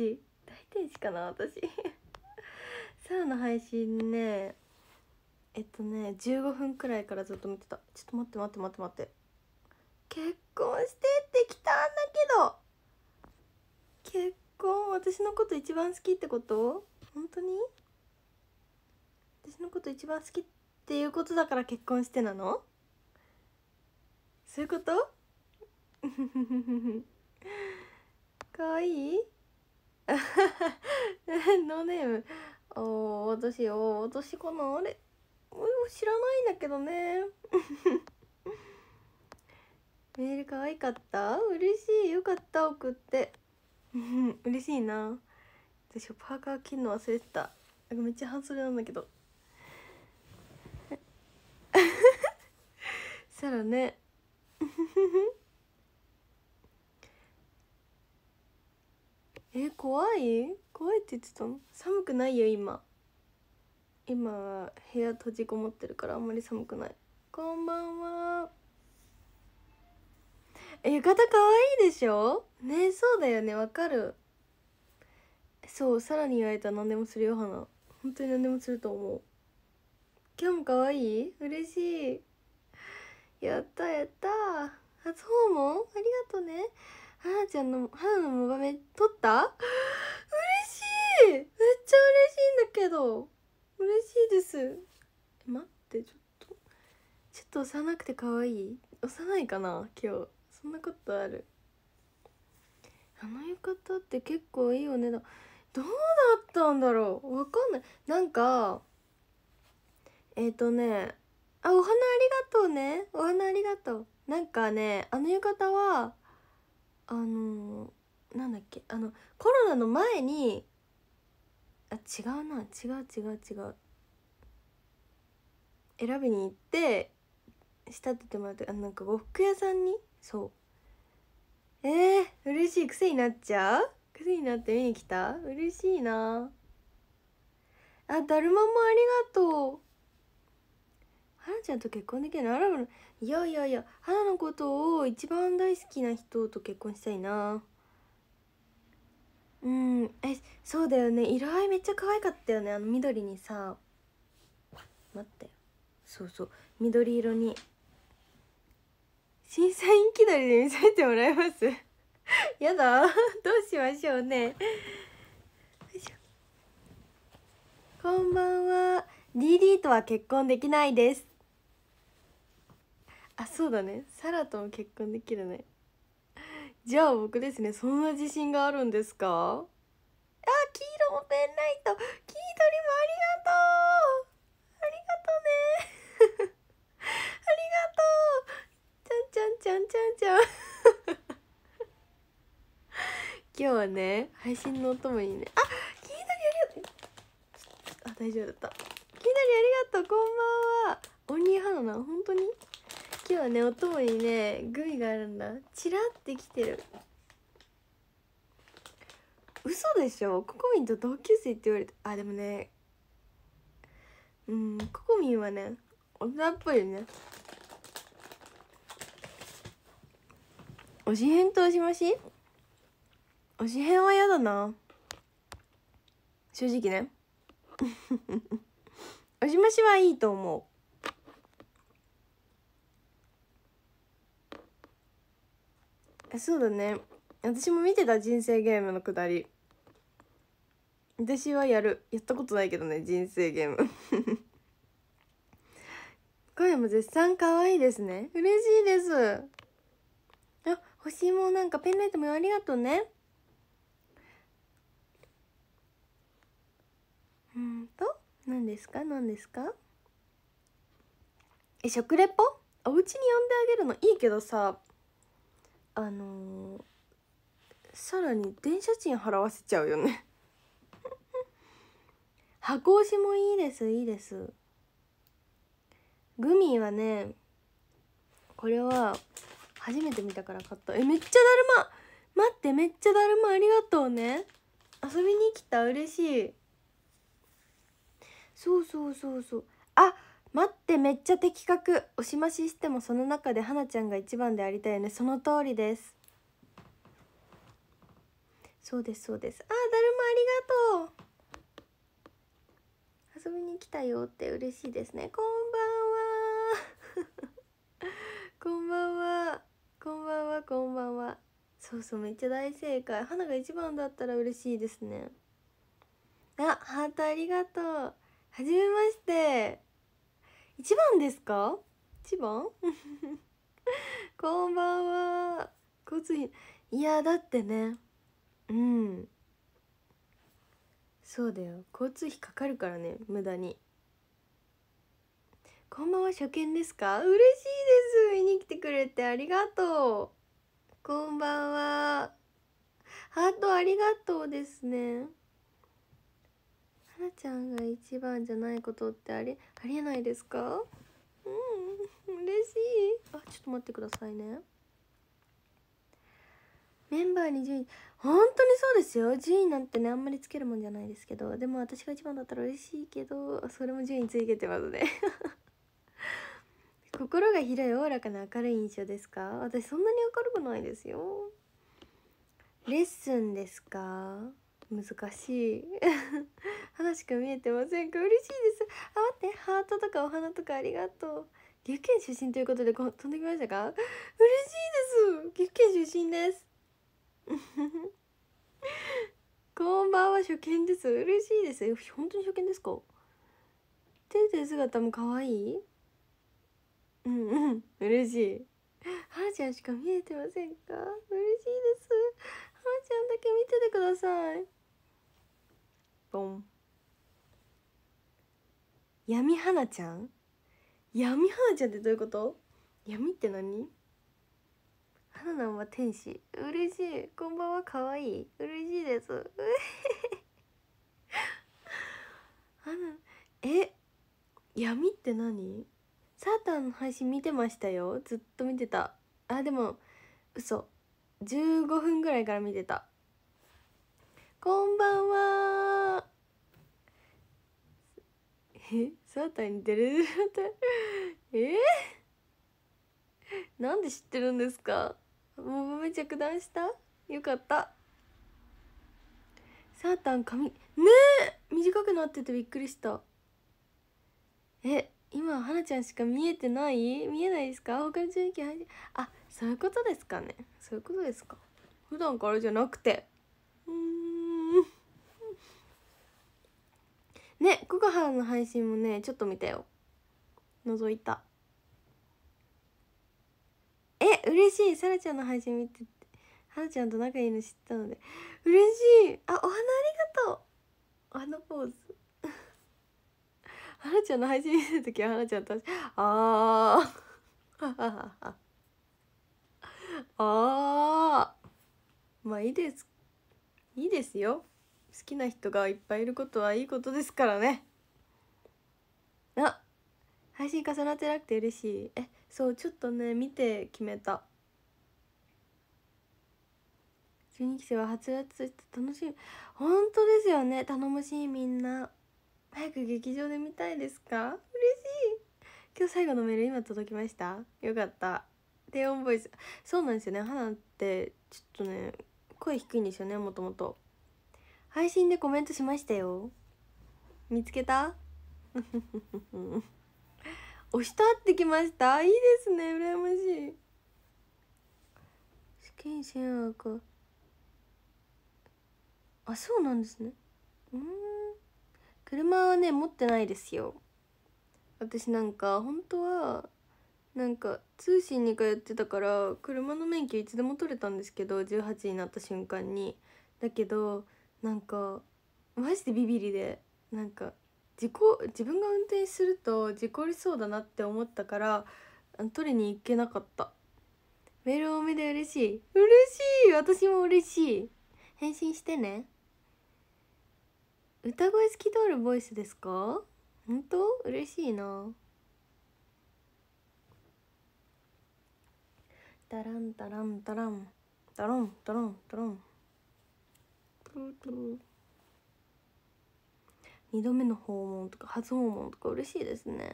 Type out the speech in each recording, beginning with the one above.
天大天使かな私 サラの配信ねえっとね15分くらいからずっと見てたちょっと待って待って待って待って結婚してって来たんだけど結婚私のこと一番好きってこと本当に私のこと一番好きっていうことだから結婚してなのそういうことかわ いい ノーネームおお私お私かなあれ知らないんだけどね メール可愛かった嬉しいよかった送って 嬉しいな私パーカー着るの忘れてためっちゃ半袖なんだけどそしたらねえ怖い怖いって言ってたの寒くないよ今今部屋閉じこもってるからあんまり寒くないこんばんは浴衣かわいいでしょねそうだよねわかるそうさらに言われたら何でもするよ花本当に何でもすると思う今日もかわいい嬉しいやったやった初訪問ありがとうねはーちゃんの母のモバメ撮った嬉しいめっちゃ嬉しいんだけど嬉しいです待ってちょっとちょっと幼くて可愛い幼いかな今日そんなことあるあの浴衣って結構いいお値段どうだったんだろうわかんないなんかえっ、ー、とねあお花ありがとうねお花ありがとうなんかねあの浴衣はあのー、なんだっけあのコロナの前にあ違うな違う違う違う選びに行って仕立ててもらってあなんか呉服屋さんにそうえー、嬉しい癖になっちゃう癖になって見に来た嬉しいなあだるまもありがとうはなちゃんと結婚できるのアのいやいやいや花のことを一番大好きな人と結婚したいなうんえそうだよね色合いめっちゃ可愛かったよねあの緑にさ待ってそうそう緑色に審査員気取りで見せてもらえます やだ どうしましょうねこんばんは DD とは結婚できないですあそうだねサラとも結婚できるねじゃあ僕ですねそんな自信があるんですかあ黄色もペンライト黄緑もありがとうありがとうねありがとうちゃんちゃんちゃんちゃんちゃん今日はね配信のお供にねあ黄緑ありがとうあ大丈夫だった黄緑ありがとうこんばんはオンリーハナナ本当に今日はねお供にねグミがあるんだチラってきてる嘘でしょココミンと同級生って言われてあでもねうんココミンはね大人っぽいよね推し変とおしまし推し変は嫌だな正直ね推し ましはいいと思うえそうだね私も見てた人生ゲームのくだり私はやるやったことないけどね人生ゲーム 声も絶賛可愛いですね嬉しいですあ星もなんかペンライトもありがとうねうんと何ですか何ですかえ食レポお家に呼んであげるのいいけどさあのー、さらに電車賃払わせちゃうよね 箱押しもいいですいいですグミはねこれは初めて見たから買ったえめっちゃだるま待ってめっちゃだるまありがとうね遊びに来た嬉しいそうそうそうそうあっ待ってめっちゃ的確押しまししてもその中で花ちゃんが一番でありたいよねその通りですそうですそうですあだるまありがとう遊びに来たよって嬉しいですねこんばんは こんばんはこんばんはこんばんはそうそうめっちゃ大正解花が一番だったら嬉しいですねあハートありがとうはじめまして一番ですか一番 こんばんは交通費いやだってねうんそうだよ交通費かかるからね無駄にこんばんは初見ですか嬉しいです見に来てくれてありがとうこんばんはハートありがとうですねなちゃんが一番じゃないことってありありえないですかうん嬉しいあちょっと待ってくださいねメンバーに順位本当にそうですよ順位なんてねあんまりつけるもんじゃないですけどでも私が一番だったら嬉しいけどそれも順位ついてますね 心が広いおおらかな明るい印象ですか私そんなに明るくないですよレッスンですか難しい花しか見えてませんか嬉しいですあ待ってハートとかお花とかありがとう岐阜県出身ということで飛んできましたか嬉しいです岐阜県出身です こんばんは初見です嬉しいです本当に初見ですかてで姿も可愛いうんうん嬉しいはーちゃんしか見えてませんか嬉しいですはーちゃんだけ見ててくださいポン闇花ちゃん闇花ちゃんってどういうこと闇って何花なんは天使嬉しいこんばんは可愛い嬉しいです 花え闇って何サータンの配信見てましたよずっと見てたあでも嘘15分ぐらいから見てたこんばんはえサータにデレデレえー、なんで知ってるんですかもうめ着弾したよかったサータン髪ねえ短くなっててびっくりしたえ今はなちゃんしか見えてない見えないですか他の注意あそういうことですかねそういうことですか普段からじゃなくてね久我原の配信もねちょっと見たよ覗いたえ嬉しいさらちゃんの配信見ててはなちゃんと仲いいの知ったので嬉しいあお花ありがとうお花ポーズはな ちゃんの配信見てた時ははなちゃんとあ あああまあいいですいいですよ好きな人がいっぱいいることはいいことですからねあ配信重なってなくて嬉しいえそうちょっとね見て決めた12期生ははつして楽しい本当ですよね頼もしいみんな早く劇場で見たいですか嬉しい今日最後のメール今届きましたよかった低音ボイスそうなんですよね花ってちょっとね声低いんですよねもともと配信でコメントしましたよ見つけた 押したってきましたいいですね羨ましい試験戦悪あそうなんですねうん車はね持ってないですよ私なんか本当はなんか通信に通ってたから車の免許いつでも取れたんですけど18になった瞬間にだけどなんかマジでビビりでなんか自己自分が運転すると事故りそうだなって思ったから取りに行けなかったメール多めで嬉しい嬉しい私も嬉しい返信してね歌声透き通るボイスですか本当嬉しいなタランタランタランタロンタロンタロン2度目の訪問とか初訪問とか嬉しいですね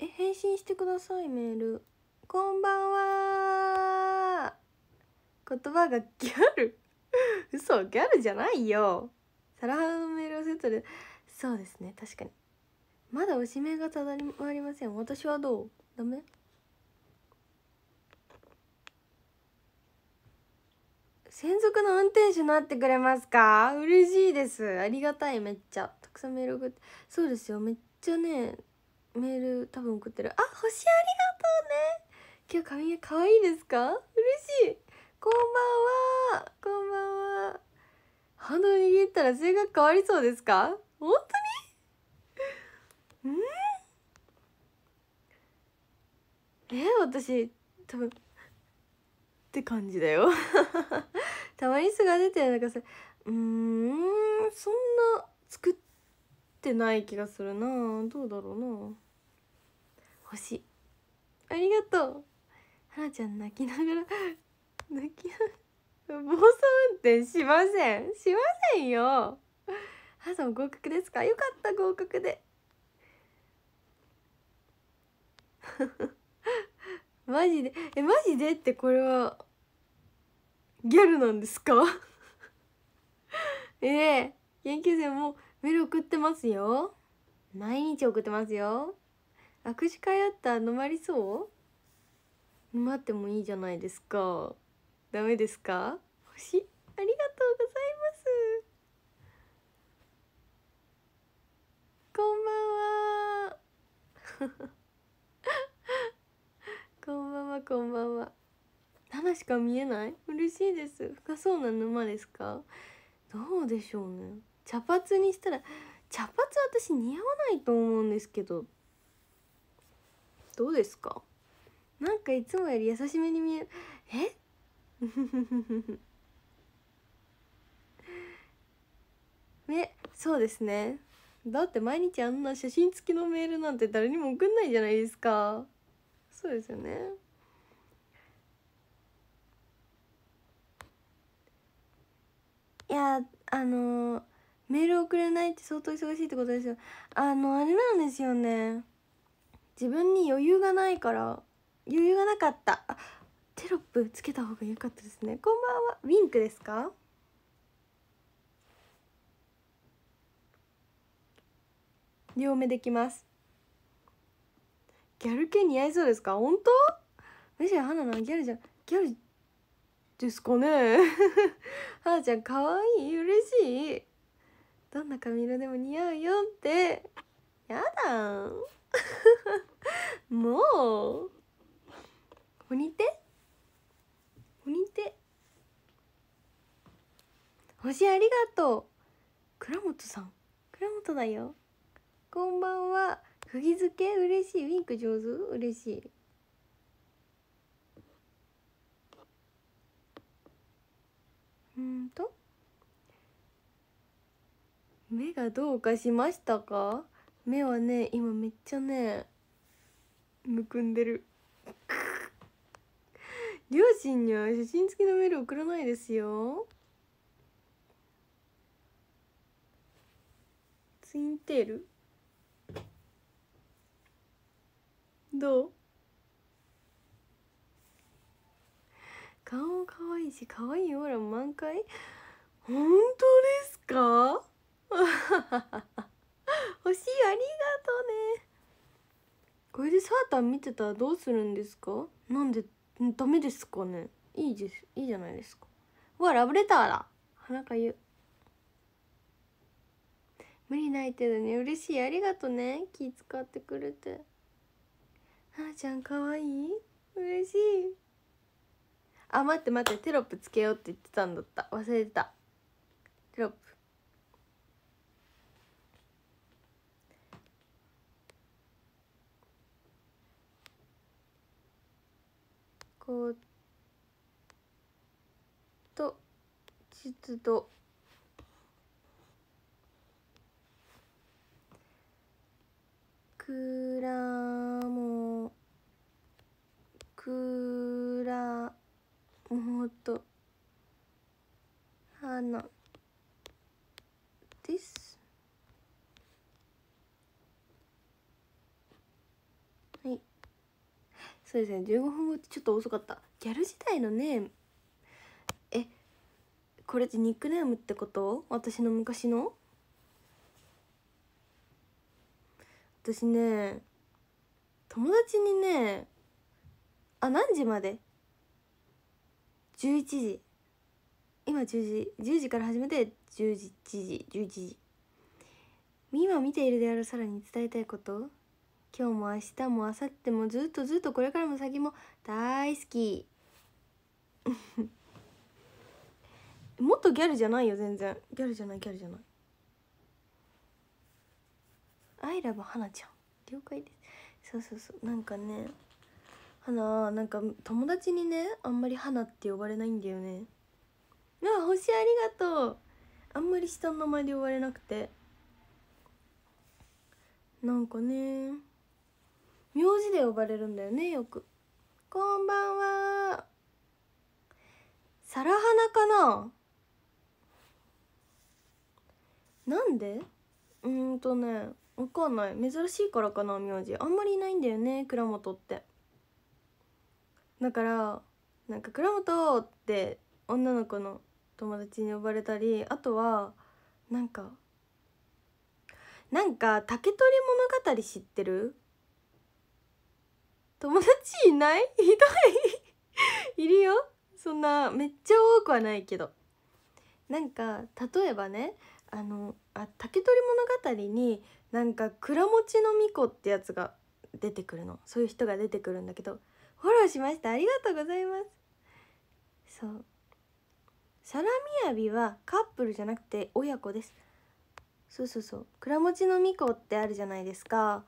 え返信してくださいメールこんばんは言葉がギャル 嘘ギャルじゃないよサラハのメールをセットでそうですね確かにまだおしめがただりりません私はどうダメ専属の運転手になってくれますか嬉しいですありがたいめっちゃたくさんメール送ってそうですよめっちゃねメール多分送ってるあ星ありがとうね今日髪が可愛いですか嬉しいこんばんはこんばんはハンドル握ったら性格変わりそうですか本当にうんえ私多分って感じだよたまに素が出てなんかさうんそんな作ってない気がするなどうだろうな欲しいありがとうはなちゃん泣きながら泣きながら暴走運転しませんしませんよはなさん合格ですかよかった合格で マジでえマジでってこれはギャルなんですか ええ研究生もメール送ってますよ毎日送ってますよ握手会あったら飲まりそう飲まってもいいじゃないですかダメですか星ありがとうございますこんばんは こんばんはこんばんはたしか見えない嬉しいです深そうな沼ですかどうでしょうね茶髪にしたら茶髪私似合わないと思うんですけどどうですかなんかいつもより優しめに見えるえ ねそうですねだって毎日あんな写真付きのメールなんて誰にも送んないじゃないですかそうですよねいやあのメール送れないって相当忙しいってことですよあのあれなんですよね自分に余裕がないから余裕がなかったテロップつけた方が良かったですねこんばんはウィンクですか両目できますギャル系似合いそうですか本当むしろ花のギャルじゃギャルですかねあちゃんかわいい嬉しいどんな髪色でも似合うよってやだもうお似てお似て星ありがとう倉本さん倉本だよこんばんは釘付け嬉しいウィンク上手嬉しいうんと目がどうかしましたか目はね今めっちゃねむくんでる 両親には写真付きのメール送らないですよツインテールどう顔も可愛いし可愛いオーラ満開本当ですか欲しいありがとうねこれでサータン見てたらどうするんですかなんでダメですかねいいですいいじゃないですかうわラブレターだ花かゆ無理ないけどね嬉しいありがとね気使ってくれてはーちゃんかわいい嬉しいあ待って待ってテロップつけようって言ってたんだった忘れてたテロップこうと湿度くらと花 t h i はいそうですね15分後ってちょっと遅かったギャル時代のネームえこれってニックネームってこと私の昔の私ね友達にねあ何時まで11時今10時10時から始めて10時1時11時今見ているであるさらに伝えたいこと今日も明日も明後日もずっとずっとこれからも先も大好き もっとギャルじゃないよ全然ギャルじゃないギャルじゃないアイラブ花ちゃん了解ですそうそうそうなんかね花なんか友達にねあんまり花って呼ばれないんだよねあ星ありがとうあんまり下の名前で呼ばれなくてなんかね名字で呼ばれるんだよねよくこんばんはサラハナかななんでうんとねわかんない珍しいからかな名字あんまりいないんだよね倉本ってだからなんか「倉本!」って女の子の友達に呼ばれたりあとはなんかなんか「竹取物語」知ってる友達いないひど いいるよそんなめっちゃ多くはないけどなんか例えばねあのあ竹取物語になんか倉持の巫女ってやつが出てくるのそういう人が出てくるんだけどフォローしましたありがとうございますそうサラミヤビはカップルじゃなくて親子ですそうそうそう倉持の巫女ってあるじゃないですか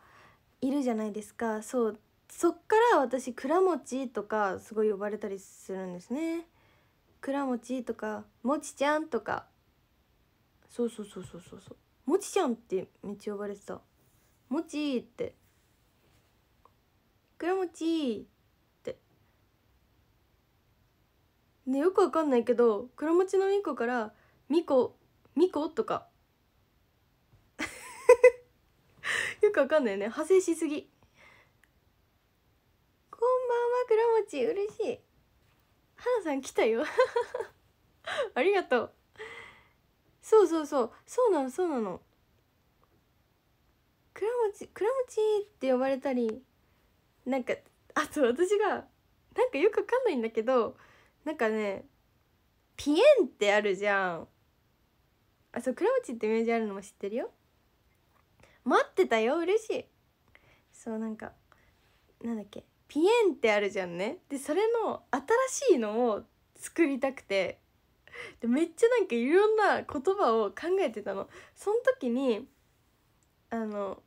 いるじゃないですかそうそっから私倉持とかすごい呼ばれたりするんですね倉持とかもちちゃんとかそうそうそうそうそうそうもちちゃんってめっちゃ呼ばれてたもちって倉持でよくわかんないけど黒持ちの巫女から「巫女」「巫女」とか よくわかんないよね派生しすぎこんばんは黒持ち嬉しい花さん来たよ ありがとうそうそうそうそうなのそうなの倉持倉持って呼ばれたりなんかあと私がなんかよくわかんないんだけどなんかねピエンってあるじゃんあそう倉持ってイメージあるのも知ってるよ待ってたよ嬉しいそうなんかなんだっけピエンってあるじゃんねでそれの新しいのを作りたくてでめっちゃなんかいろんな言葉を考えてたのその時にあの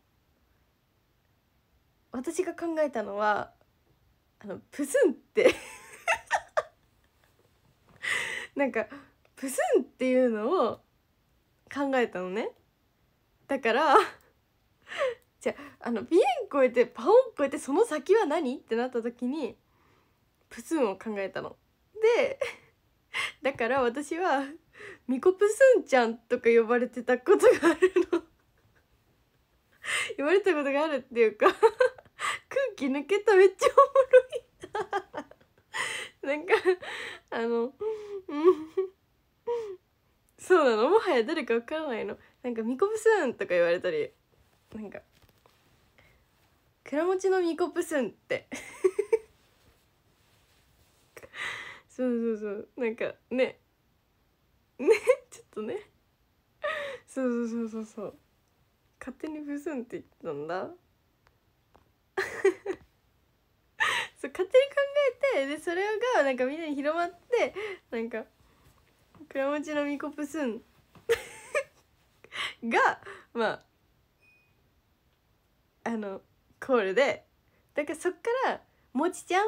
私が考えたのはあのプスンってなんかプスンっていうのを考えたのねだから じゃあのビエン超えてパオン超えてその先は何ってなった時にプスンを考えたの。で だから私は「ミコプスンちゃん」とか呼ばれてたことがあるの。呼ばれたことがあるっていうか空気抜けためっちゃおもろい。なんかあのそうなのもはや誰か分からないのなんか「みこぷすん」とか言われたりなんか「倉持のみこぷすん」ってそうそうそうなんかねねちょっとねそうそうそうそうそう勝手に「ぶすん」って言ったんだそう勝手に考えてでそれがなんかみんなに広まってなんか「倉持のみこぷすん」がまああのコールでだからそっから「もちちゃん」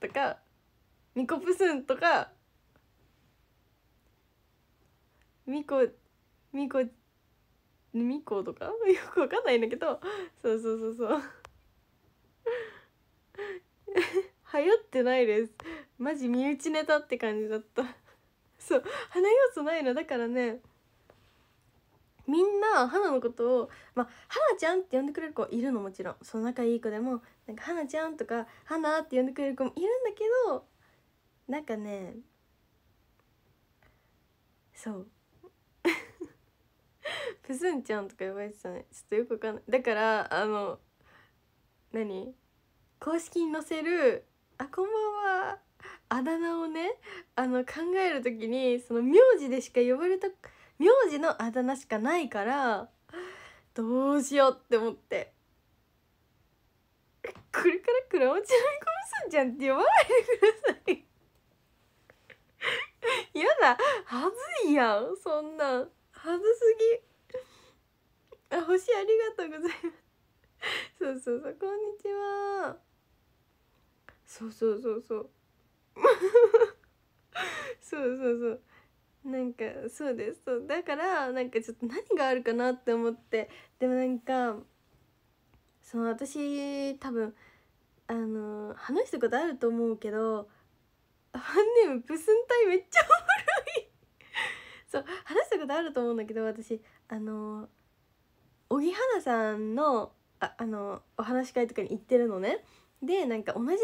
とか「みこぷすん」とか「みこみこみことか よくわかんないんだけどそうそうそうそう流行ってないですマジ身内ネタって感じだったそう花要素ないのだからねみんな花のことをまあ花ちゃんって呼んでくれる子いるのもちろんその仲いい子でもなんか花ちゃんとか花って呼んでくれる子もいるんだけどなんかねそう プスンちゃんとか呼ばれてたねちょっとよくわかんないだからあの何公式に載せる「あこんばんは」あだ名をねあの考える時にその名字でしか呼ばれた名字のあだ名しかないからどうしようって思ってこれからクラちゃんコムさんちゃんって呼ばないでください嫌 だはずいやんそんなはずすぎあ星ありがとうございますそうそうそうこんにちはそうそうそうそう そうそうそうなんかそうですそうだからなんかちょっと何があるかなって思ってでもなんかその私多分あの話したことあると思うけどファンネームプスンタイめっちゃおもろい そう話したことあると思うんだけど私あの荻原さんのああのお話し会とかに行ってるのね。でなんか同じ名前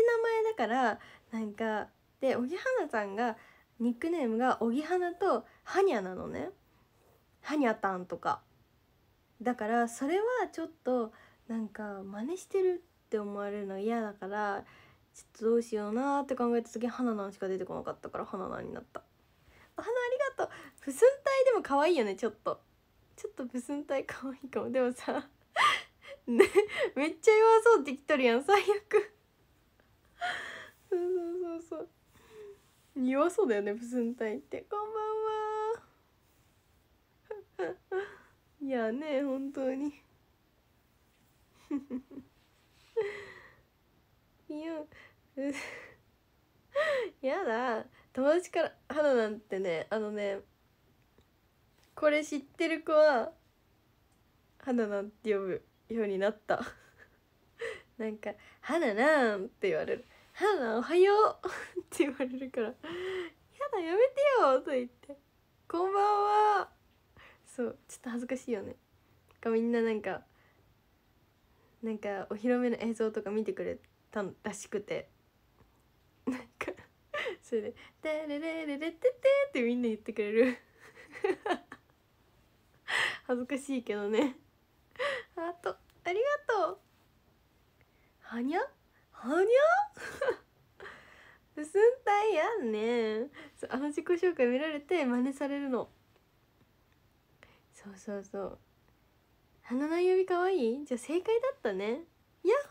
だからなんかで荻原さんがニックネームが荻原とハニャなのねはにゃたんとかだからそれはちょっとなんか真似してるって思われるの嫌だからちょっとどうしようなって考えた時はななんしか出てこなかったから花なんになったお花ありがとうプスン体でも可愛いよねちょっとちょっとプスン体可愛いかもでもさね、めっちゃ弱そうって来とるやん最悪そうそうそうそう弱そうだよねプスンタイってこんばんはいやね本当にいややだ友達から「花なんてねあのねこれ知ってる子は「花なんて呼ぶようになった なんか「花なん」って言われる「花おはよう」って言われるから「やだやめてよ」と言って「こんばんは」そうちょっと恥ずかしいよねかみんななんかなんかお披露目の映像とか見てくれたらしくてなんかそれで「テレレレレテテ」ってみんな言ってくれる 恥ずかしいけどねハートありがとうはにゃはにゃうすんたいやんねそうあの自己紹介見られて真似されるのそうそうそう花の指かわいいじゃあ正解だったねやっほやっ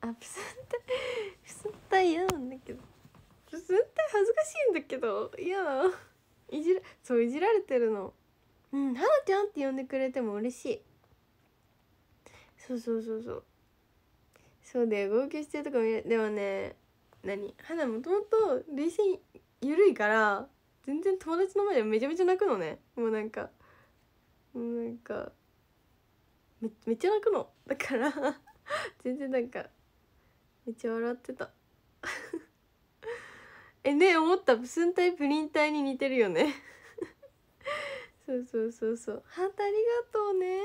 ほあプスンタプスンタ嫌なんだけどプスンタ恥ずかしいんだけどいやいじらそういじられてるのうんはなちゃんって呼んでくれても嬉しいそうそうそうそうそうで号泣してるとこ見るでもね何花もともと冷静に緩いから全然友達の前でめちゃめちゃ泣くのねもうなんかもうなんかめめっちゃ泣くのだから 全然なんかめっちゃ笑ってた えね思った寸体プリン体に似てるよねそうそうそうそうハートありがとうね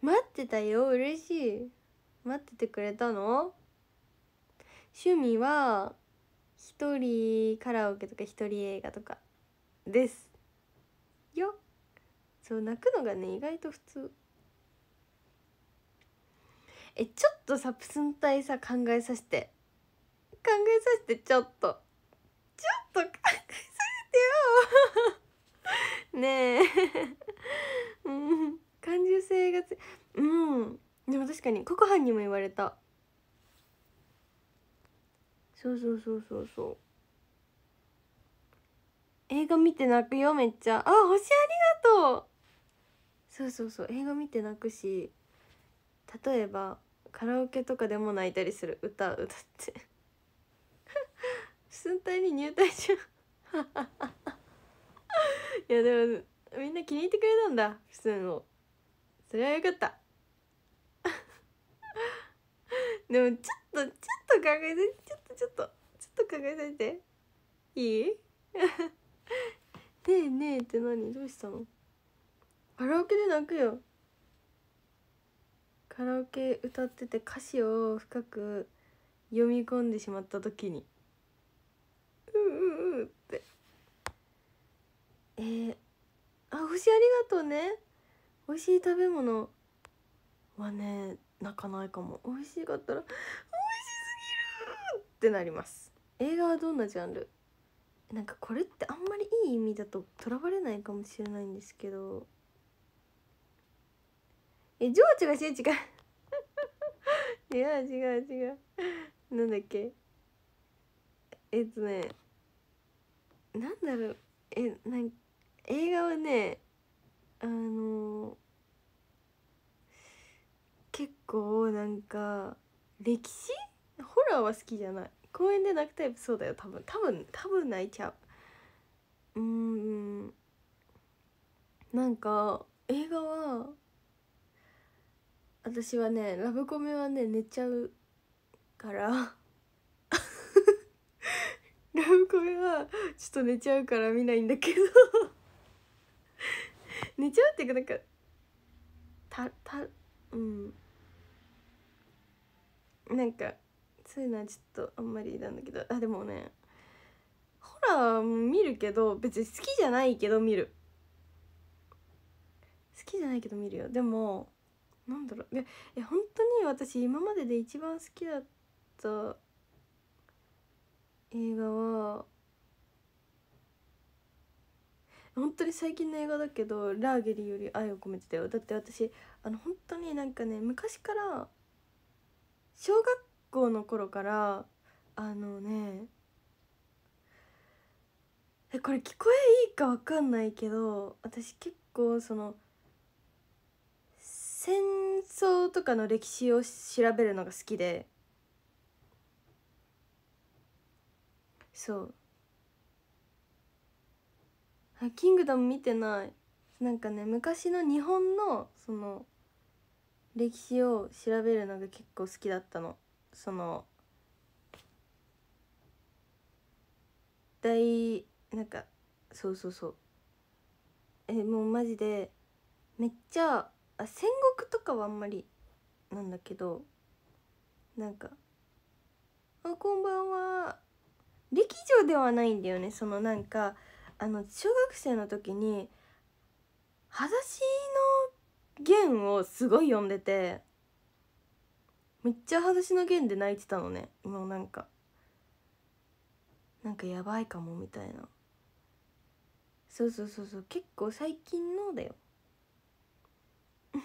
待ってたよ嬉しい待っててくれたの趣味は一人カラオケとか一人映画とかですよそう泣くのがね意外と普通えちょっとさプスン体さ考えさせて考えさせてちょっとちょっと考えよ ねえうん感受性がつうんでも確かにココハンにも言われたそうそうそうそうそう映画見て泣くよめっちゃあ星ありがとうそうそうそう映画見て泣くし例えばカラオケとかでも泣いたりする歌歌って寸体 に入隊中いやでもみんな気に入ってくれたんだ普通のそれはよかった でもちょっとちょっと考えてちょっとちょっとちょっと考えさせていい ねえねえって何どうしたのカラオケで泣くよカラオケ歌ってて歌詞を深く読み込んでしまった時にえー、あ星ありがとうね美味しい食べ物はね泣かないかも美味しかったら美味しすぎるってなります映画はどんなジャンルなんかこれってあんまりいい意味だととらわれないかもしれないんですけどえ情緒が違う違う違う違う違うなんだっけえっとねなんだろうえなんか映画はねあのー、結構なんか歴史ホラーは好きじゃない公園で泣くタイプそうだよ多分多分多分泣いちゃううんなんか映画は私はねラブコメはね寝ちゃうから ラブコメはちょっと寝ちゃうから見ないんだけど 寝ちゃうっていうかなんかたたうんなんかそういうのはちょっとあんまりなんだけどあでもねホラーも見るけど別に好きじゃないけど見る好きじゃないけど見るよでもなんだろういや本当に私今までで一番好きだった映画は本当に最近の映画だけど「ラーゲリより愛を込めてたよ」だって私あの本当になんかね昔から小学校の頃からあのねえこれ聞こえいいか分かんないけど私結構その戦争とかの歴史を調べるのが好きでそうあキングダム見てないなんかね昔の日本のその歴史を調べるのが結構好きだったのその大なんかそうそうそうえもうマジでめっちゃあ戦国とかはあんまりなんだけどなんか「あこんばんは」歴女ではないんだよねそのなんかあの小学生の時に「裸足の弦」をすごい読んでてめっちゃ「裸足の弦」で泣いてたのねもうなんかなんかやばいかもみたいなそうそうそうそう結構最近のだよ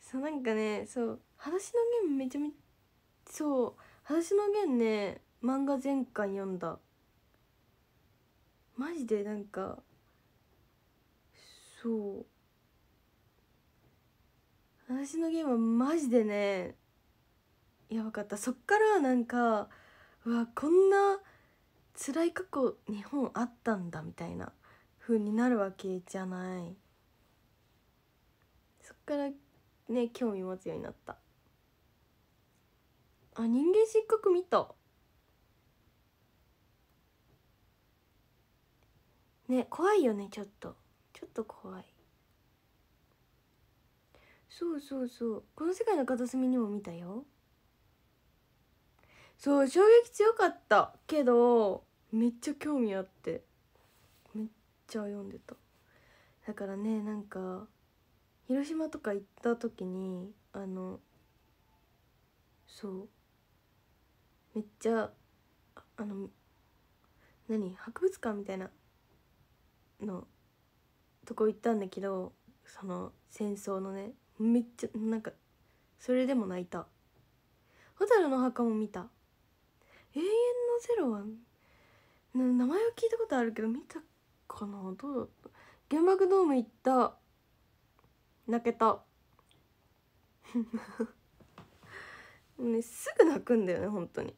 そうなんかねそう「裸足の弦」めちゃめちゃそう「裸足の弦ね」漫画全巻読んだマジでなんかそう私のゲームはマジでねやばかったそっからなんかうわこんな辛い過去日本あったんだみたいな風になるわけじゃないそっからね興味持つようになったあ人間失格見たね怖いよねちょっとちょっと怖いそうそうそうこの世界の片隅にも見たよそう衝撃強かったけどめっちゃ興味あってめっちゃ読んでただからねなんか広島とか行った時にあのそうめっちゃあの何博物館みたいなのとこ行ったんだけどその戦争のねめっちゃなんかそれでも泣いた蛍の墓も見た永遠のゼロは名前は聞いたことあるけど見たかなどうだった原爆ドーム行った泣けた ねすぐ泣くんだよね本当に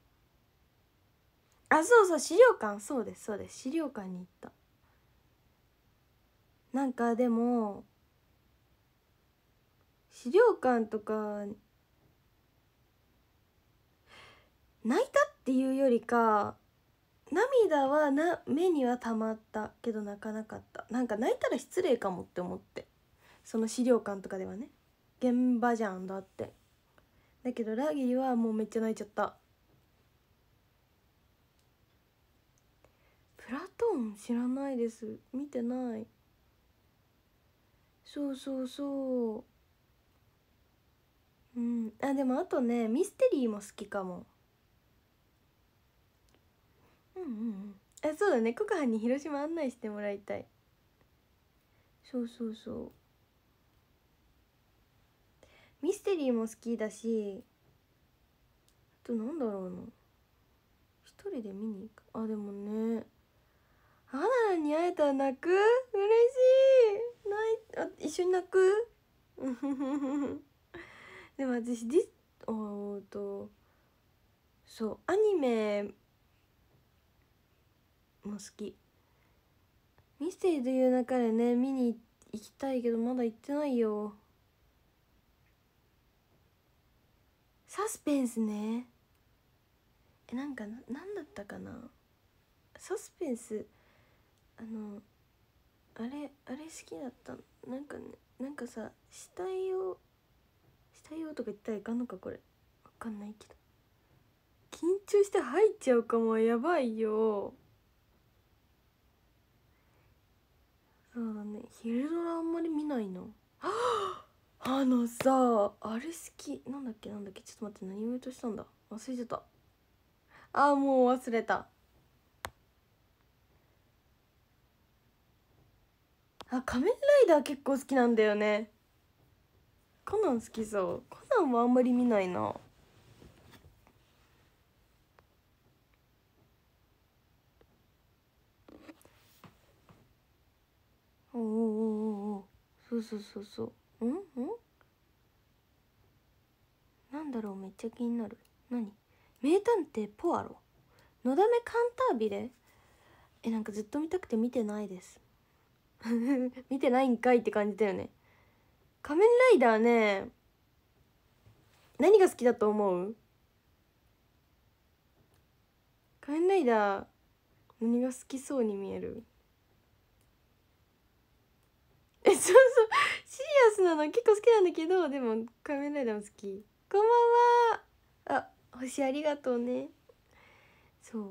あそうそう資料館そうですそうです資料館に行ったなんかでも資料館とか泣いたっていうよりか涙はな目にはたまったけど泣かなかったなんか泣いたら失礼かもって思ってその資料館とかではね現場じゃんだってだけどラギリはもうめっちゃ泣いちゃったプラトーン知らないです見てないそうそうそう。うん。あ、でもあとね、ミステリーも好きかも。うんうんうん。そうだね。コカハに広島案内してもらいたい。そうそうそう。ミステリーも好きだし、あとなんだろうな。一人で見に行く。あ、でもね。あらに会えたら泣く嬉しい泣いあ一緒に泣く でも私ディスおとそうアニメも好きミステリーという中でね見に行きたいけどまだ行ってないよサスペンスねえなんかなんだったかなサスペンスあのあれあれ好きだったなんかねなんかさ死体を死体をとか言ったらいかんのかこれわかんないけど緊張して入っちゃうかもやばいよそうだね昼ドラあんまり見ないの あのさあれ好きなんだっけなんだっけちょっと待って何を言うとしたんだ忘れてたああもう忘れたあ仮面ライダー結構好きなんだよねコナン好きそうコナンはあんまり見ないなおおおおそうそうそうそううんうんなんだろうめっちゃ気になる何名探偵ポアロのだめカンタービレえなんかずっと見たくて見てないです 見てないんかいって感じだよね仮面ライダーね何が好きだと思う仮面ライダー何が好きそうに見えるえそうそうシリアスなの結構好きなんだけどでも仮面ライダーも好きこんばんはあ星ありがとうねそう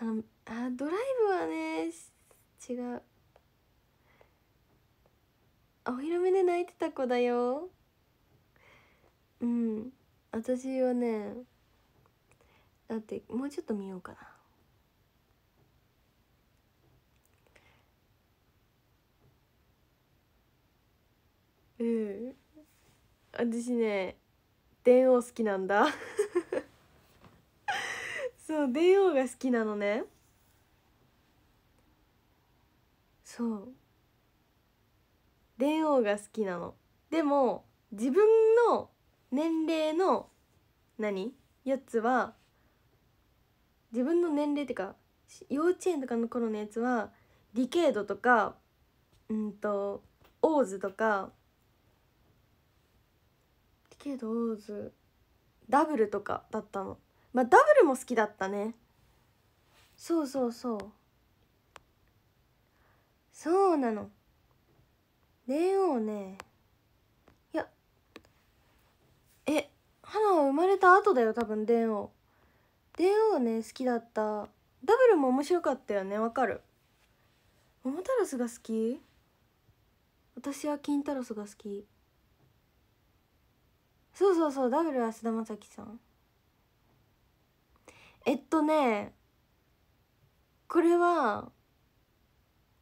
あのあドライブはね違うお披露目で泣いてた子だようん私はねだってもうちょっと見ようかなうん私ね電王好きなんだ そう電王が好きなのねそう電王が好きなのでも自分の年齢の何やつは自分の年齢っていうか幼稚園とかの頃のやつはディケードとかうんとオーズとかディケードオーズダブルとかだったのまあダブルも好きだったねそうそうそうそうなのレオねいやえ花は生まれた後だよ多分電王電王ね好きだったダブルも面白かったよねわかる桃太郎が好き私は金太郎が好きそうそうそうダブルは菅田将暉さんえっとねこれは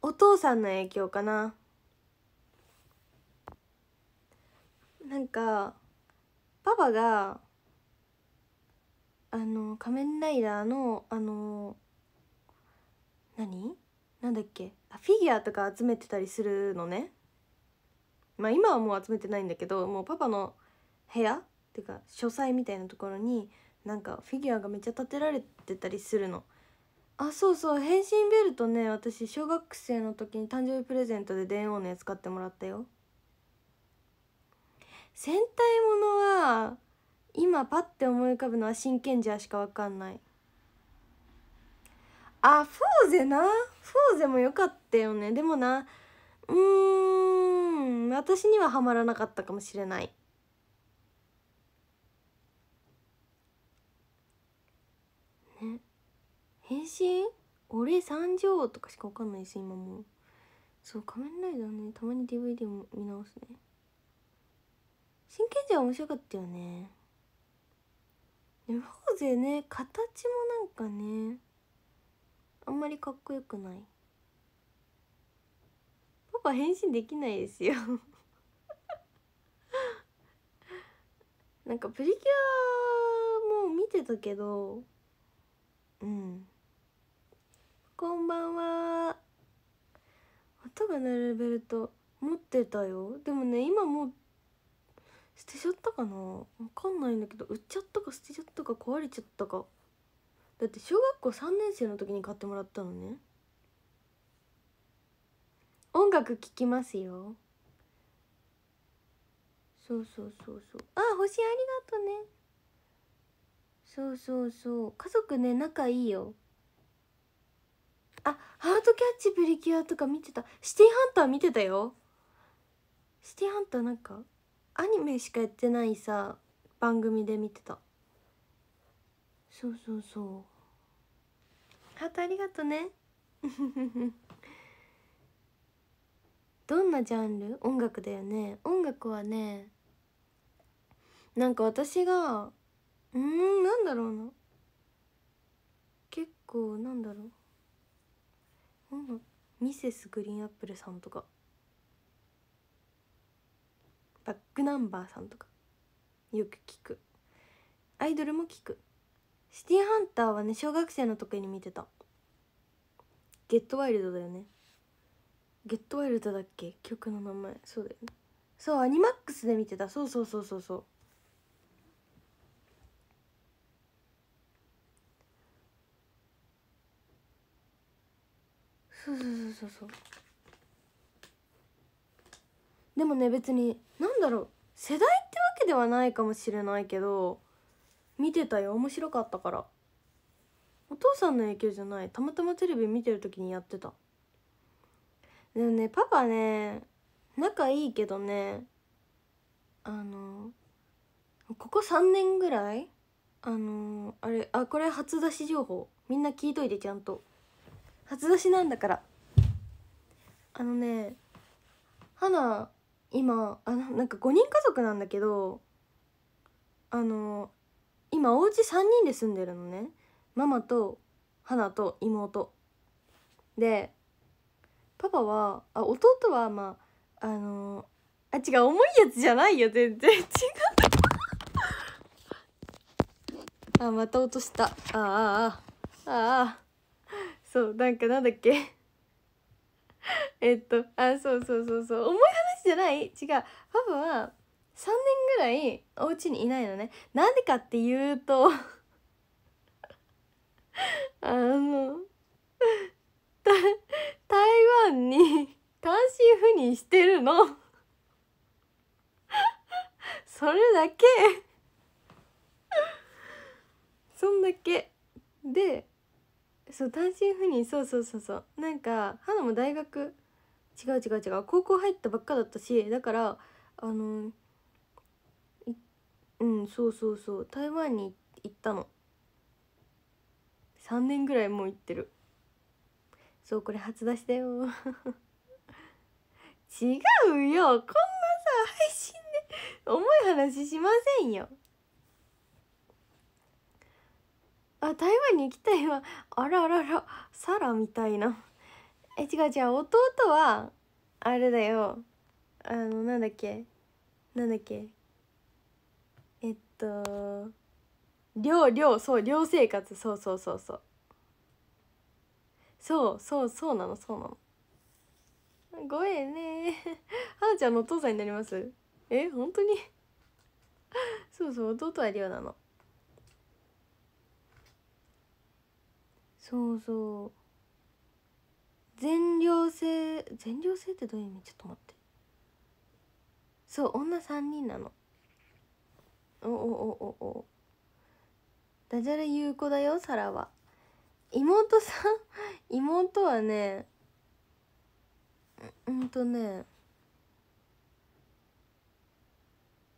お父さんの影響かななんかパパがあの仮面ライダーのあの何なんだっけあフィギュアとか集めてたりするのねまあ今はもう集めてないんだけどもうパパの部屋っていうか書斎みたいなところになんかフィギュアがめっちゃ立てられてたりするのあそうそう変身ベルトね私小学生の時に誕生日プレゼントで電王のやつ買ってもらったよ戦隊ものは今パッて思い浮かぶのは真剣ジャーしかわかんないあフォーゼなフォーゼも良かったよねでもなうーん私にはハマらなかったかもしれないね変身俺三条とかしかわかんないです今もそう仮面ライダーねたまに DVD も見直すね真剣じゃ面白かったよねネフォね形もなんかねあんまりかっこよくないパパ変身できないですよ なんかプリキュアも見てたけどうんこんばんは音が鳴るベルト持ってたよでもね今もう捨てちゃったかなわかんないんだけど売っちゃったか捨てちゃったか壊れちゃったかだって小学校3年生の時に買ってもらったのね音楽聴きますよそうそうそうそうあ星ありがとうねそうそうそう家族ね仲いいよあハートキャッチプリキュアとか見てたシティハンター見てたよシティハンターなんかアニメしかやってないさ番組で見てたそうそうそうハートありがとね どんなジャンル音楽だよね音楽はねなんか私がうんなんだろうな結構なんだろうミセスグリーンアップルさんとかバックナンバーさんとかよく聞くアイドルも聞くシティーハンターはね小学生の時に見てたゲットワイルドだよねゲットワイルドだっけ曲の名前そうだよねそうアニマックスで見てたそうそうそうそうそうそうそうそうそうそうでもね別に何だろう世代ってわけではないかもしれないけど見てたよ面白かったからお父さんの影響じゃないたまたまテレビ見てる時にやってたでもねパパね仲いいけどねあのここ3年ぐらいあのあれあこれ初出し情報みんな聞いといてちゃんと初出しなんだからあのね花今あなんか5人家族なんだけどあの今お家3人で住んでるのねママと花と妹でパパはあ弟はまああのあ違う重いやつじゃないよ全然違うあまた落としたあああああそうなんかなんだっけえっとあそうそうそうそう重い話じゃない違うパパは3年ぐらいお家にいないのねなんでかっていうと あの台湾に単身赴任してるのそれだけそんだけでそう単身赴任そうそうそうそうなんか花も大学違う違う違う高校入ったばっかだったしだからあのうんそうそうそう台湾に行ったの3年ぐらいもう行ってるそうこれ初出しだよ 違うよこんなさ配信で重い話しませんよあ台湾に行きたいわあらあらあらサラみたいなえ違う違う弟はあれだよあのなんだっけなんだっけえっと寮寮そう寮生活そうそうそうそうそうそうそうなのそうなのごえね はなちゃんのお父さんになりますえ本当に そうそう弟は寮なのそうそう全寮制全寮制ってどういう意味ちょっと待ってそう女3人なのおおおおおダジャレ優子だよサラは妹さん 妹はねうんとね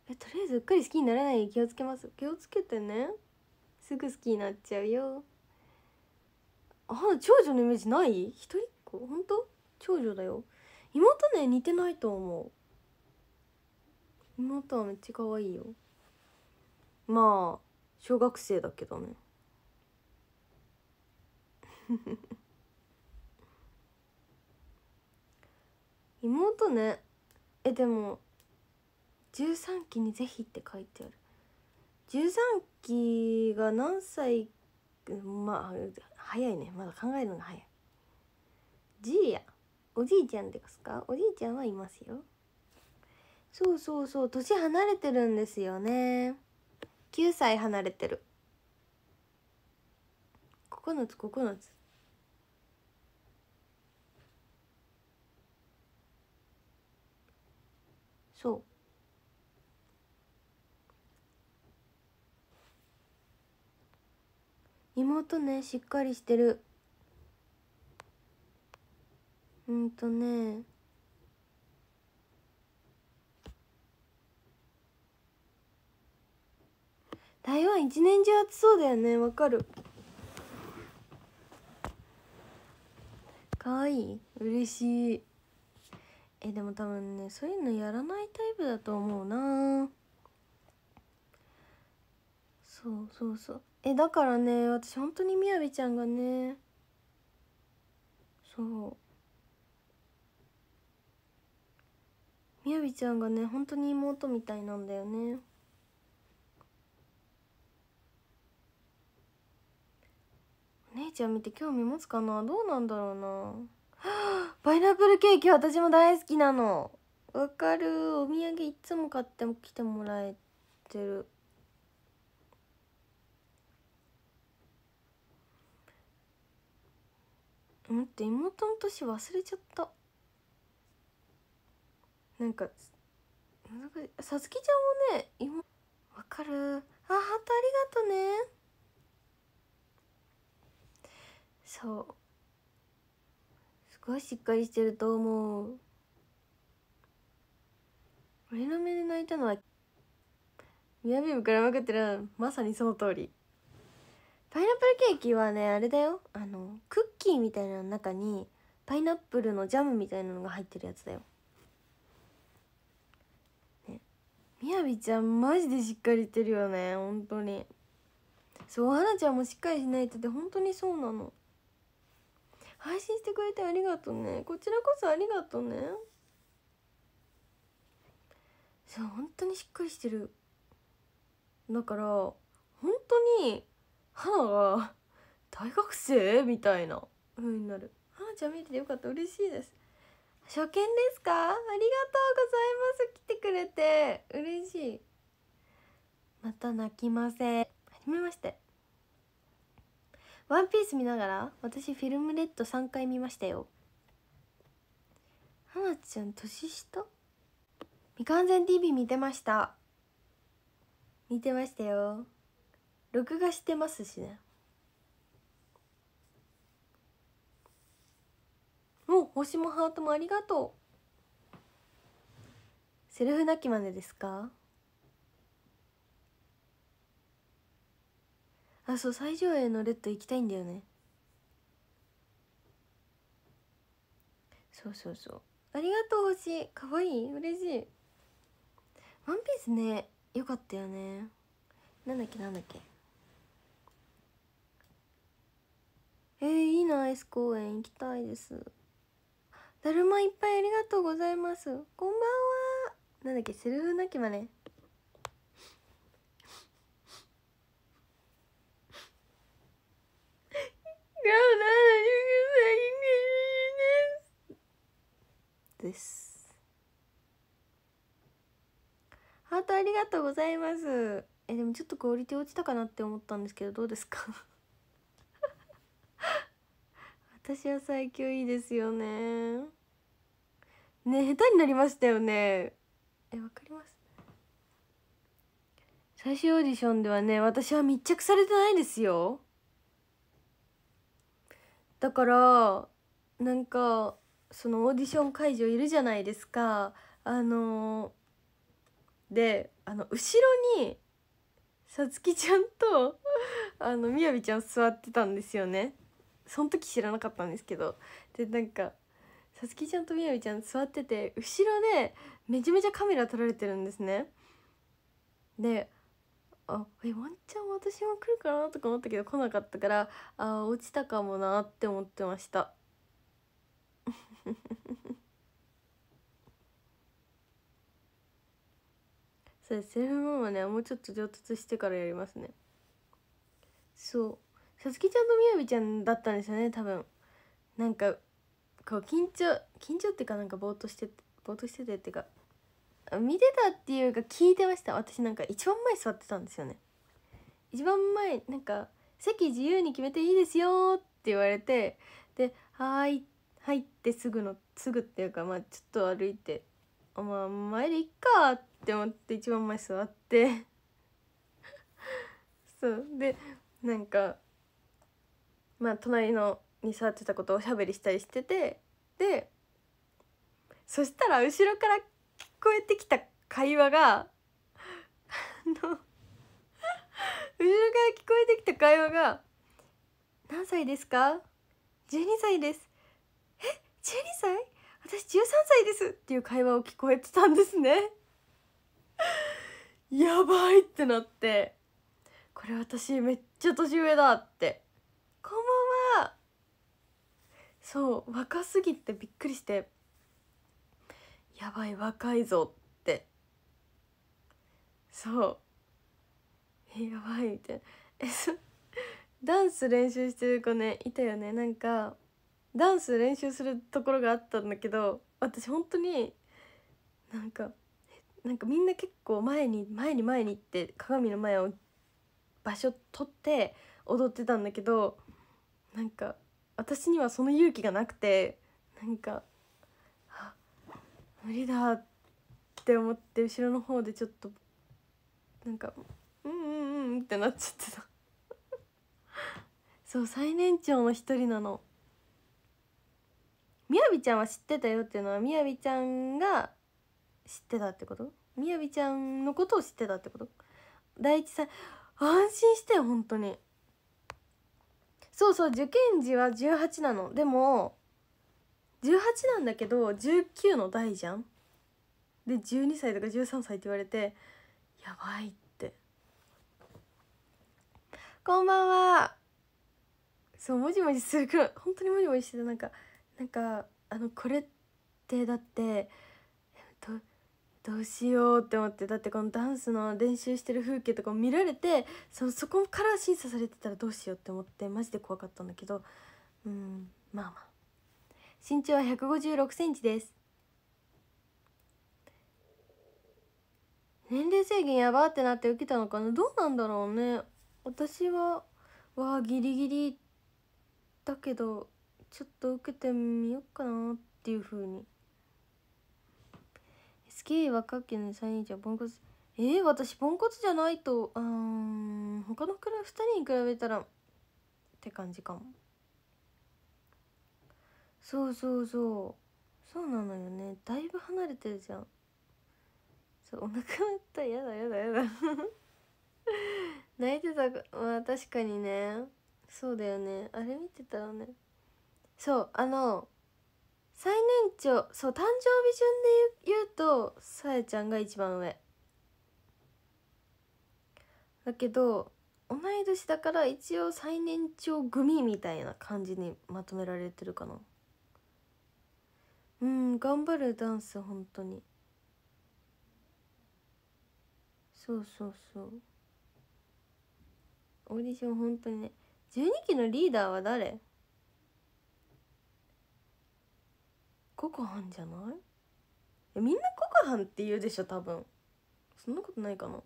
えとりあえずうっかり好きにならないように気をつけます気をつけてねすぐ好きになっちゃうよあ長女のイメージない一人っ子本当長女だよ妹ね似てないと思う妹はめっちゃ可愛いよまあ小学生だけどね 妹ねえでも13期にぜひって書いてある13期が何歳まあ早いねまだ考えるのが早いじいやおじいちゃんですかおじいちゃんはいますよそうそうそう年離れてるんですよね9歳離れてる9つ9つそう妹ねしっかりしてるうんとね台湾一年中暑そうだよねわかるかわいい嬉しいえでも多分ねそういうのやらないタイプだと思うなそうそうそうえだからね私本当にみやびちゃんがねそうみやびちゃんがね本当に妹みたいなんだよねお姉ちゃん見て興味持つかなどうなんだろうな パイナップルケーキ私も大好きなのわかるお土産いつも買っても来てもらえてる待って妹の年忘れちゃったなんかさつきちゃんもね今わかるあハートありがとうねそうすごいしっかりしてると思う俺の目で泣いたのはみやびぶくらまくってるまさにその通りパイナップルケーキはねあれだよあのクッキーみたいなの中にパイナップルのジャムみたいなのが入ってるやつだよみやびちゃんマジでしっかりしてるよね本当にそうはなちゃんもしっかりしないとって本当にそうなの配信してくれてありがとうねこちらこそありがとうねそう本当にしっかりしてるだから本当に花が大学生みたいな風になる花ちゃん見ててよかった嬉しいです初見ですかありがとうございます来てくれて嬉しいまた泣きませんはじめましてワンピース見ながら私フィルムレッド3回見ましたよはなちゃん年下未完全 TV 見てました見てましたよ録画してますしねう星もハートもありがとうセルフ泣きまでですかあそう最上映のレッド行きたいんだよねそうそうそうありがとう星かわいい嬉しいワンピースねよかったよねなんだっけなんだっけえー、いいなアイス公園行きたいですだるまいっぱいありがとうございますこんばんはなんだっけセルフなきまねですハートありがとうございますえでもちょっとクオリティ落ちたかなって思ったんですけどどうですか私は最強いいですよねね下手になりましたよねえわかります最終オーディションではね私は密着されてないですよだからなんかそのオーディション会場いるじゃないですかあのー、であの後ろにさつきちゃんとあのみやびちゃん座ってたんですよねその時知らなかったんですけどでなんかさつきちゃんとみやみちゃん座ってて後ろでめちゃめちゃカメラ撮られてるんですね。であえワンちゃん私も来るかなとか思ったけど来なかったからあ落ちたかもなって思ってました。そうセルフマねもうちょっと上達してからやりますね。そうさつきちゃんとみやびちゃんだったんですよね多分なんかこう緊張緊張っていうかなんかぼーっとしてぼーっとしててっていうか見てたっていうか聞いてました私なんか一番前座ってたんですよね一番前なんか「席自由に決めていいですよ」って言われてで「はい入ってすぐのすぐっていうかまあちょっと歩いて「お前前でいっか」って思って一番前座って そうでなんかまあ、隣のに座ってたことをおしゃべりしたりしててでそしたら後ろから聞こえてきた会話が後ろから聞こえてきた会話が「何歳ですか ?12 歳です」え「12歳私13歳です」っていう会話を聞こえてたんですねやばいってなってこれ私めっちゃ年上だってこんばんはそう若すぎてびっくりしてやばい若いぞってそうえやばいみたいなえそダンス練習してる子ねいたよねなんかダンス練習するところがあったんだけど私本当になんかなんかみんな結構前に前に前にって鏡の前を場所取って踊ってたんだけどなんか私にはその勇気がなくてなんか無理だって思って後ろの方でちょっとなんかうんうんうんってなっちゃってたそう最年長の一人なのみやびちゃんは知ってたよっていうのはみやびちゃんが知ってたってことみやびちゃんのことを知ってたってこと第一さ安心して本当にそうそう受験時は18なのでも18なんだけど19の代じゃんで12歳とか13歳って言われてやばいってこんばんはそうもじもじするくらい本当にもじもじしててなんかなんかあのこれってだってどうしようって思ってだってこのダンスの練習してる風景とかを見られてそそこから審査されてたらどうしようって思ってマジで怖かったんだけどうんまあまあ身長は1 5 6センチです年齢制限やばってなって受けたのかなどうなんだろうね私はわあギリギリだけどちょっと受けてみようかなっていうふうにすげえ若きの3人じゃポンコツえー、私ポンコツじゃないとうん他のくらい2人に比べたらって感じかもそうそうそうそうなのよねだいぶ離れてるじゃんそうお腹がったやだやだやだ 泣いてたまあ確かにねそうだよねあれ見てたらねそうあの最年長そう誕生日順で言うとさやちゃんが一番上だけど同い年だから一応最年長組みたいな感じにまとめられてるかなうん頑張るダンス本当にそうそうそうオーディション本当にね12期のリーダーは誰ココハンじゃないえみんなココハンって言うでしょ多分そんなことないかな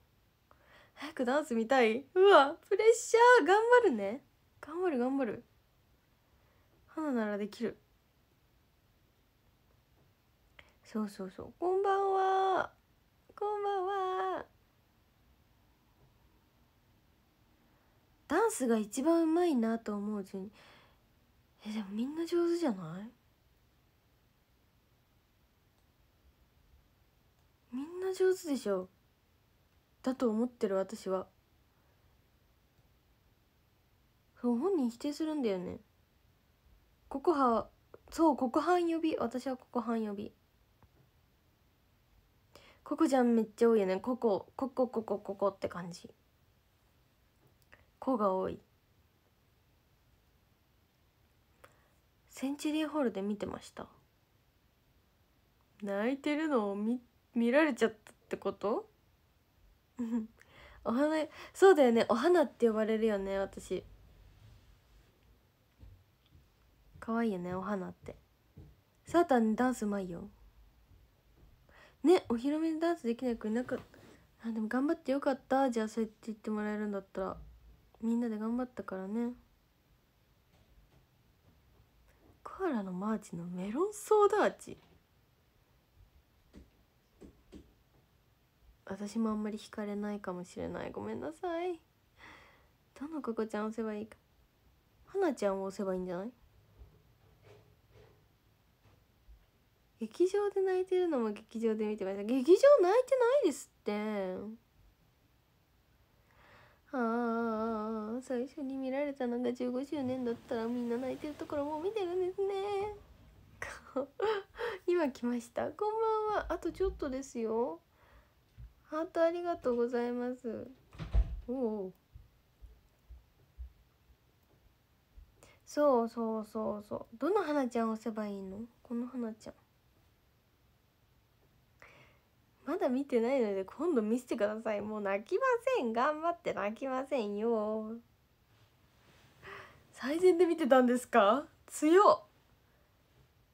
早くダンス見たいうわプレッシャー頑張るね頑張る頑張る花ならできるそうそうそうこんばんはこんばんはダンスが一番うまいなと思う順にえでもみんな上手じゃないみんな上手でしょだと思ってる私はそう本人否定するんだよねここはそうここ半呼び私はここ半呼びここじゃんめっちゃ多いよねここここここここって感じこが多いセンチュリーホールで見てました泣いてるのを見見られちゃったってこと お花そうだよねお花って呼ばれるよね私可愛いよねお花ってサータンダンスうまいよねお披露目でダンスできない子いなかったあでも頑張ってよかったじゃあそうやって言ってもらえるんだったらみんなで頑張ったからねコアラのマーチのメロンソーダ味私もあんまり惹かれないかもしれないごめんなさいどのここちゃんを押せばいいかはなちゃんを押せばいいんじゃない劇場で泣いてるのも劇場で見てました劇場泣いてないですってああ最初に見られたのが15周年だったらみんな泣いてるところも見てるんですね 今来ましたこんばんはあとちょっとですよハートありがとうございますおおそうそうそうそうどの花ちゃん押せばいいのこの花ちゃんまだ見てないので今度見せてくださいもう泣きません頑張って泣きませんよ最善で見てたんですか強っ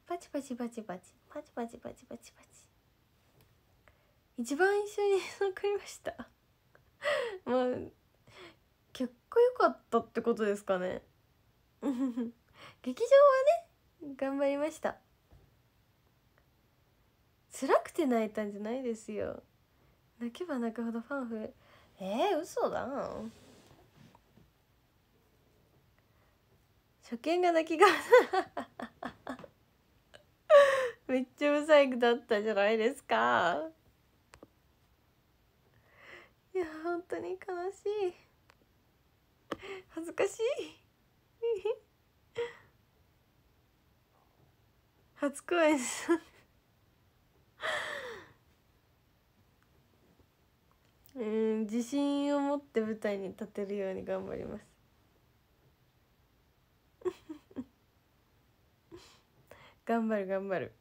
パチパチパチパチパチパチパチパチパチ一番一緒に作 りましたまあ結構良かったってことですかね 劇場はね頑張りました辛くて泣いたんじゃないですよ泣けば泣くほどファン増ええー、嘘だ初見が泣きが めっちゃ不細工だったじゃないですかいや本当に悲しい恥ずかしい 初恋演です うん自信を持って舞台に立てるように頑張ります 頑張る頑張る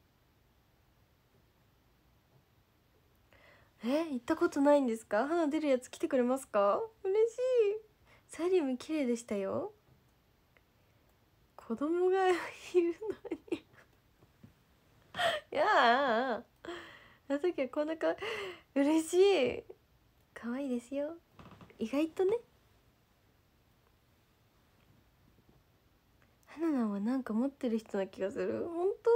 え行ったことないんですか花出るやつ来てくれますか嬉しいサリウム綺麗でしたよ子供がいるのにいやあの時はこんなか嬉しい可愛いですよ意外とね花菜はなんか持ってる人な気がする本当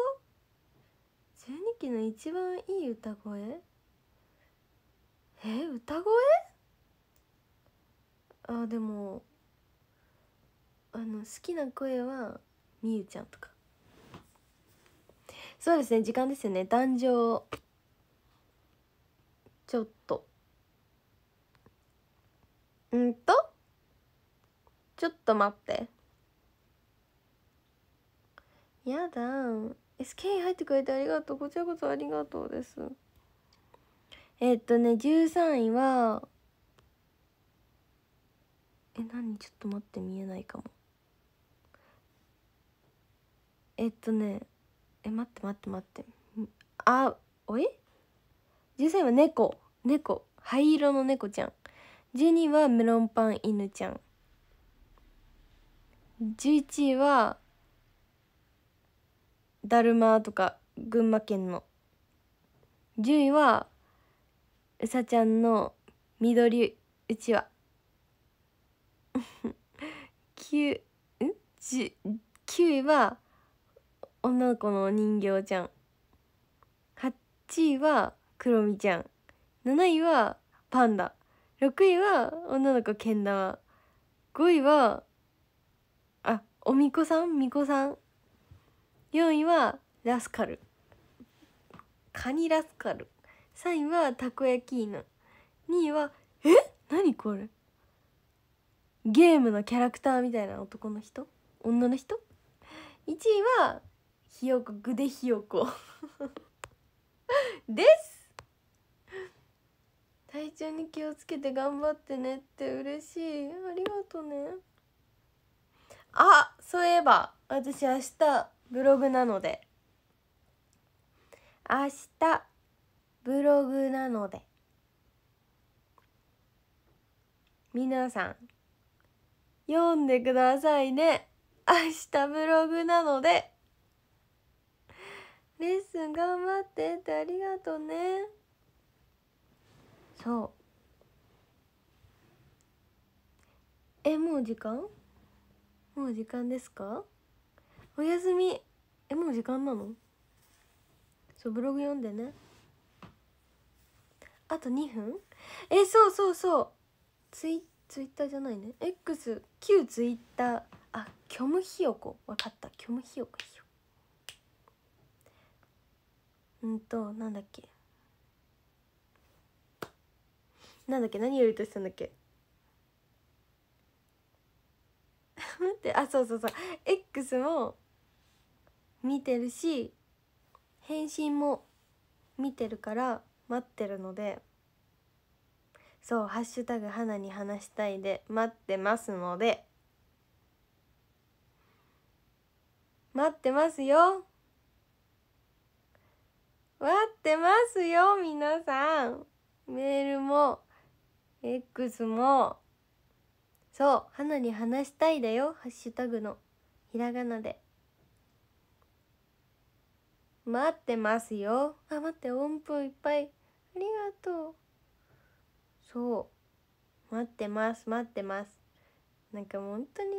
12期の一番いい歌声え歌声あでもあの好きな声はみゆちゃんとかそうですね時間ですよね壇上ちょっとうんとちょっと待ってやだ SK 入ってくれてありがとうこちらこそありがとうですえっとね13位はえ何ちょっと待って見えないかもえっとねえ待って待って待ってあおい13位は猫猫灰色の猫ちゃん12位はメロンパン犬ちゃん11位はだるまとか群馬県の10位はうさちゃんの緑うちわ 9, ん9位は女の子のお人形ちゃん8位はクロミちゃん7位はパンダ6位は女の子けん玉5位はあおみこさんみこさん4位はラスカルカニラスカル3位はたこ焼き犬2位はえ何これゲームのキャラクターみたいな男の人女の人1位はひよこぐでひよこ です体調に気をつけて頑張ってねって嬉しいありがとねあそういえば私明日ブログなので明日ブログなので皆さん読んでくださいね明日ブログなのでレッスン頑張ってってありがとうねそうえもう時間もう時間ですかおやすみえもう時間なのそうブログ読んでねあと2分えそうそうそうツイツイッターじゃないね X 旧ツイッターあ虚無ひよこ分かった虚無ひよこひようんとなんだっけなんだっけ何よりとしたんだっけ 待ってあそうそうそう X も見てるし返信も見てるから待ってるのでそう「ハッシュタグ花に話したい」で待ってますので待ってますよ待ってますよ皆さんメールも X もそう「花に話したい」だよハッシュタグのひらがなで待ってますよあ待って音符いっぱいありがとうそう待ってます待ってますなんかもう本当にね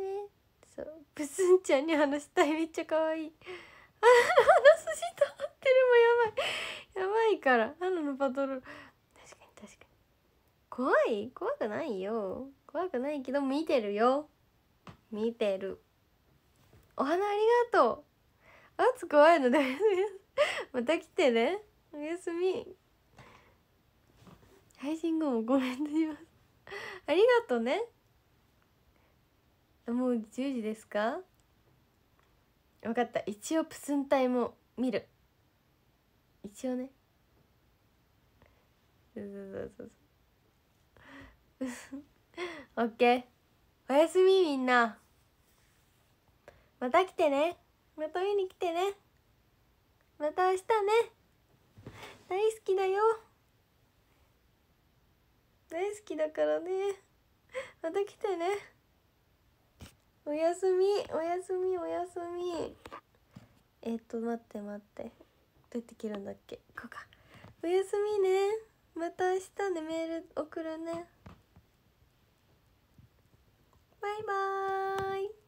そうプスンちゃんに話したいめっちゃ可愛い あ鼻筋溜まってるもやばいやばいからあののパトロール確かに確かに怖い怖くないよ怖くないけど見てるよ見てるお花ありがとうあつ怖いので また来てねおやすみ配信後もコメントしますありがとうねもう10時ですか分かった一応プスン隊も見る一応ねそうそうそうそう オッケーおやすみみんなまた来てねまた見に来てねまた明日ね大好きだよ大好きだからねまた来てねおやすみおやすみおやすみえっ、ー、と待って待ってどうやって切るんだっけこうかおやすみねまた明日でメール送るねバイバーイ